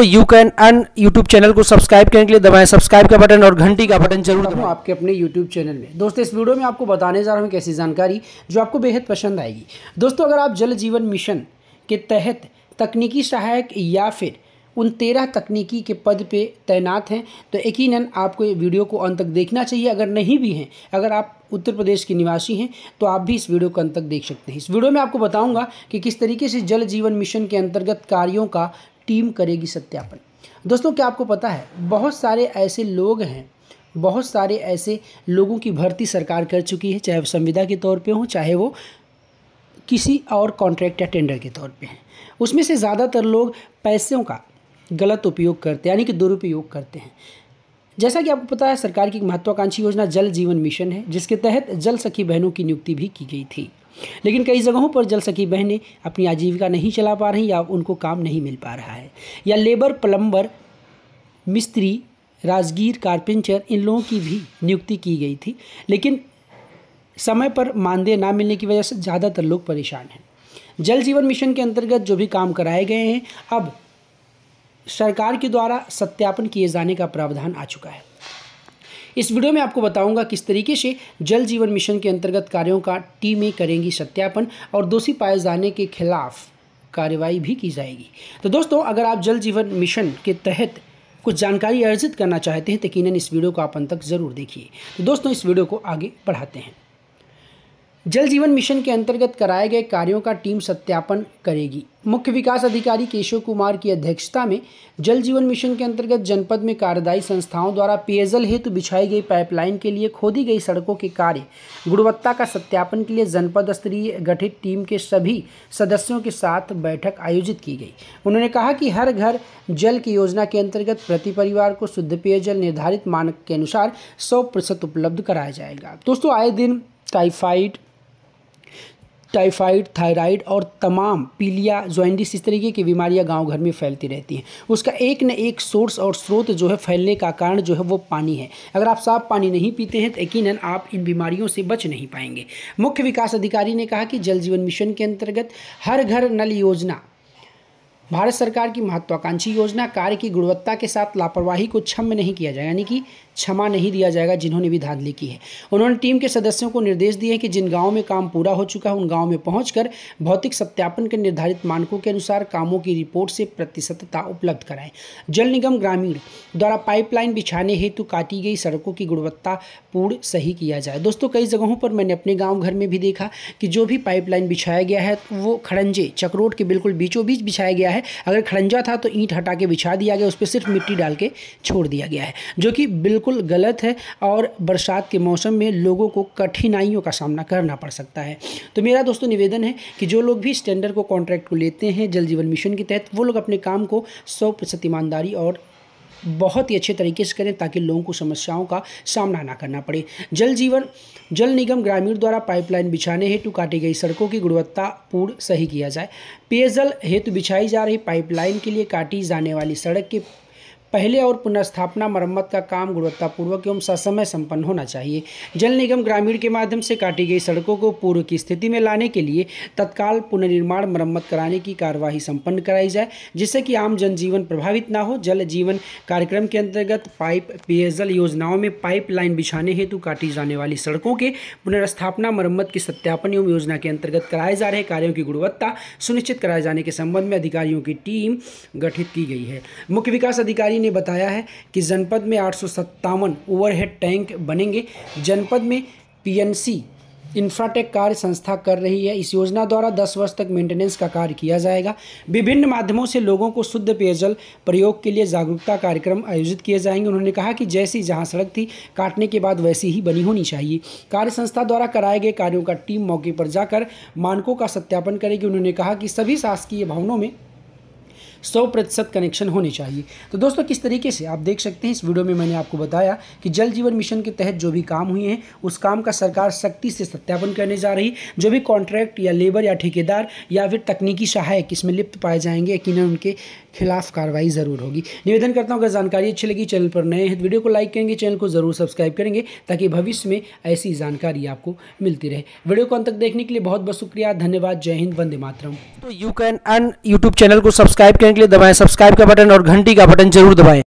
दोस्तों you can earn YouTube channel को subscribe करने के लिए दबाएं सब्सक्राइब का बटन और घंटी का बटन जरूर दबाएं आपके अपने यूट्यूब चैनल में दोस्तों इस वीडियो में आपको बताने जा रहा हूँ एक ऐसी जानकारी जो आपको बेहद पसंद आएगी दोस्तों अगर आप जल जीवन मिशन के तहत तकनीकी सहायक या फिर उन तेरह तकनीकी के पद पे तैनात हैं तो यकीनन आपको ये वीडियो को अंत तक देखना चाहिए अगर नहीं भी हैं अगर आप उत्तर प्रदेश के निवासी हैं तो आप भी इस वीडियो को अंत तक देख सकते हैं इस वीडियो में आपको बताऊंगा कि किस तरीके से जल जीवन मिशन के अंतर्गत कार्यों का टीम करेगी सत्यापन दोस्तों क्या आपको पता है बहुत सारे ऐसे लोग हैं बहुत सारे ऐसे लोगों की भर्ती सरकार कर चुकी है चाहे वो संविदा के तौर पे हो चाहे वो किसी और कॉन्ट्रैक्ट या टेंडर के तौर पे हैं उसमें से ज़्यादातर लोग पैसों का गलत उपयोग करते हैं यानी कि दुरुपयोग करते हैं जैसा कि आपको पता है सरकार की एक महत्वाकांक्षी योजना जल जीवन मिशन है जिसके तहत जल सखी बहनों की नियुक्ति भी की गई थी लेकिन कई जगहों पर जल सकी बहनें अपनी आजीविका नहीं चला पा रही या उनको काम नहीं मिल पा रहा है या लेबर प्लम्बर मिस्त्री राजगीर कारपेंचर इन लोगों की भी नियुक्ति की गई थी लेकिन समय पर मानदेय ना मिलने की वजह से ज़्यादातर लोग परेशान हैं जल जीवन मिशन के अंतर्गत जो भी काम कराए गए हैं अब सरकार के द्वारा सत्यापन किए जाने का प्रावधान आ चुका है इस वीडियो में आपको बताऊंगा किस तरीके से जल जीवन मिशन के अंतर्गत कार्यों का टीमें करेंगी सत्यापन और दोषी पाए जाने के खिलाफ कार्रवाई भी की जाएगी तो दोस्तों अगर आप जल जीवन मिशन के तहत कुछ जानकारी अर्जित करना चाहते हैं तो यकीन इस वीडियो को आप अंत तक ज़रूर देखिए तो दोस्तों इस वीडियो को आगे बढ़ाते हैं जल जीवन मिशन के अंतर्गत कराए गए कार्यों का टीम सत्यापन करेगी मुख्य विकास अधिकारी केशव कुमार की अध्यक्षता में जल जीवन मिशन के अंतर्गत जनपद में कार्यदायी संस्थाओं द्वारा पेयजल हेतु बिछाई गई पाइपलाइन के लिए खोदी गई सड़कों के कार्य गुणवत्ता का सत्यापन के लिए जनपद स्तरीय गठित टीम के सभी सदस्यों के साथ बैठक आयोजित की गई उन्होंने कहा कि हर घर जल की योजना के अंतर्गत प्रति परिवार को शुद्ध पेयजल निर्धारित मानक के अनुसार सौ उपलब्ध कराया जाएगा दोस्तों आए दिन टाइफाइड टाइफाइड थायराइड और तमाम पीलिया ज्वाइंडिस इस तरीके की बीमारियां गांव घर में फैलती रहती हैं उसका एक न एक सोर्स और स्रोत जो है फैलने का कारण जो है वो पानी है अगर आप साफ पानी नहीं पीते हैं तो यकीन आप इन बीमारियों से बच नहीं पाएंगे मुख्य विकास अधिकारी ने कहा कि जल जीवन मिशन के अंतर्गत हर घर नल योजना भारत सरकार की महत्वाकांक्षी योजना कार्य की गुणवत्ता के साथ लापरवाही को क्षम्य नहीं किया जाएगा यानी कि क्षमा नहीं दिया जाएगा जिन्होंने भी धांधली की है उन्होंने टीम के सदस्यों को निर्देश दिए हैं कि जिन गाँव में काम पूरा हो चुका है उन गाँव में पहुँच भौतिक सत्यापन के निर्धारित मानकों के अनुसार कामों की रिपोर्ट से प्रतिशतता उपलब्ध कराएं जल निगम ग्रामीण द्वारा पाइपलाइन बिछाने हेतु काटी गई सड़कों की गुणवत्ता पूर्ण सही किया जाए दोस्तों कई जगहों पर मैंने अपने गाँव घर में भी देखा कि जो भी पाइपलाइन बिछाया गया है वो खड़ंजे चकरोट के बिल्कुल बीचों बीच बिछाया गया है है अगर खड़ंजा था तो ईंट हटा के बिछा दिया गया उस पर सिर्फ मिट्टी डाल के छोड़ दिया गया है जो कि बिल्कुल गलत है और बरसात के मौसम में लोगों को कठिनाइयों का सामना करना पड़ सकता है तो मेरा दोस्तों निवेदन है कि जो लोग भी स्टैंडर्ड को कॉन्ट्रैक्ट को लेते हैं जल जीवन मिशन के तहत वो लोग अपने काम को सौ ईमानदारी और बहुत ही अच्छे तरीके से करें ताकि लोगों को समस्याओं का सामना ना करना पड़े जल जीवन जल निगम ग्रामीण द्वारा पाइपलाइन बिछाने हेतु काटी गई सड़कों की गुणवत्ता पूर्ण सही किया जाए पेयजल हेतु बिछाई जा रही पाइपलाइन के लिए काटी जाने वाली सड़क के पहले और पुनर्स्थापना मरम्मत का काम गुणवत्तापूर्वक एवं ससमय संपन्न होना चाहिए जल निगम ग्रामीण के माध्यम से काटी गई सड़कों को पूर्व की स्थिति में लाने के लिए तत्काल पुनर्निर्माण मरम्मत कराने की कार्यवाही संपन्न कराई जाए जिससे कि आम जनजीवन प्रभावित ना हो जल जीवन कार्यक्रम के अंतर्गत पाइप पेयजल योजनाओं में पाइप लाइन बिछाने हेतु काटी जाने वाली सड़कों के पुनर्स्थापना मरम्मत की सत्यापन एवं योजना के अंतर्गत कराए जा रहे कार्यों की गुणवत्ता सुनिश्चित कराए जाने के संबंध में अधिकारियों की टीम गठित की गई है मुख्य विकास अधिकारी ने बताया है कि जनपद में आठ ओवरहेड टैंक बनेंगे जनपद में पीएनसी इंफ्राटेक कार्य संस्था कर रही है इस योजना द्वारा 10 वर्ष तक मेंटेनेंस का कार्य किया जाएगा विभिन्न माध्यमों से लोगों को शुद्ध पेयजल प्रयोग के लिए जागरूकता कार्यक्रम आयोजित किए जाएंगे उन्होंने कहा कि जैसी जहां सड़क थी काटने के बाद वैसी ही बनी होनी चाहिए कार्य संस्था द्वारा कराए गए कार्यों का टीम मौके पर जाकर मानकों का सत्यापन करेगी उन्होंने कहा कि सभी शासकीय भवनों में सौ प्रतिशत कनेक्शन होने चाहिए तो दोस्तों किस तरीके से आप देख सकते हैं इस वीडियो में मैंने आपको बताया कि जल जीवन मिशन के तहत जो भी काम हुए हैं उस काम का सरकार सख्ती से सत्यापन करने जा रही जो भी कॉन्ट्रैक्ट या लेबर या ठेकेदार या फिर तकनीकी सहायक इसमें लिप्त पाए जाएंगे यकीन उनके खिलाफ कार्रवाई ज़रूर होगी निवेदन करता हूँ अगर जानकारी अच्छी लगी चैनल पर नए हैं तो वीडियो को लाइक करेंगे चैनल को ज़रूर सब्सक्राइब करेंगे ताकि भविष्य में ऐसी जानकारी आपको मिलती रहे वीडियो को अंत तक देखने के लिए बहुत बहुत शुक्रिया धन्यवाद जय हिंद वंदे मातरम तो you can earn YouTube channel को सब्सक्राइब करें करने के लिए दबाएं सब्सक्राइब का बटन और घंटी का बटन जरूर दबाएं